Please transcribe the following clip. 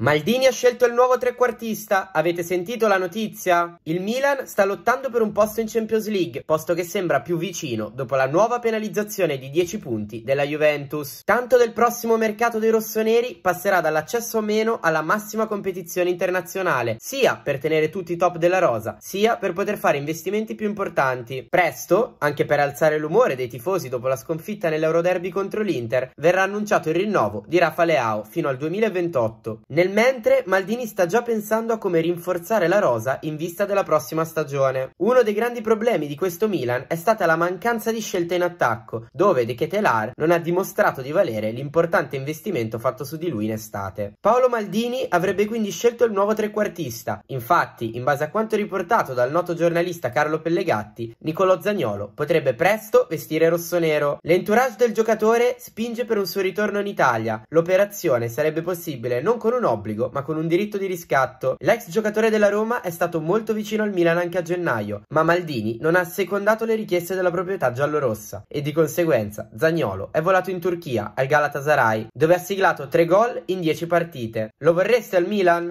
Maldini ha scelto il nuovo trequartista, avete sentito la notizia? Il Milan sta lottando per un posto in Champions League, posto che sembra più vicino dopo la nuova penalizzazione di 10 punti della Juventus. Tanto del prossimo mercato dei rossoneri passerà dall'accesso o meno alla massima competizione internazionale, sia per tenere tutti i top della rosa, sia per poter fare investimenti più importanti. Presto, anche per alzare l'umore dei tifosi dopo la sconfitta nell'Euroderby contro l'Inter, verrà annunciato il rinnovo di Rafa Leao fino al 2028. Nel nel mentre, Maldini sta già pensando a come rinforzare la rosa in vista della prossima stagione. Uno dei grandi problemi di questo Milan è stata la mancanza di scelte in attacco, dove De Ketelar non ha dimostrato di valere l'importante investimento fatto su di lui in estate. Paolo Maldini avrebbe quindi scelto il nuovo trequartista, infatti, in base a quanto riportato dal noto giornalista Carlo Pellegatti, Nicolò Zagnolo potrebbe presto vestire rossonero. L'entourage del giocatore spinge per un suo ritorno in Italia, l'operazione sarebbe possibile non con un obbligo obbligo, ma con un diritto di riscatto. L'ex giocatore della Roma è stato molto vicino al Milan anche a gennaio, ma Maldini non ha secondato le richieste della proprietà giallorossa e di conseguenza Zagnolo è volato in Turchia al Galatasaray, dove ha siglato 3 gol in 10 partite. Lo vorreste al Milan?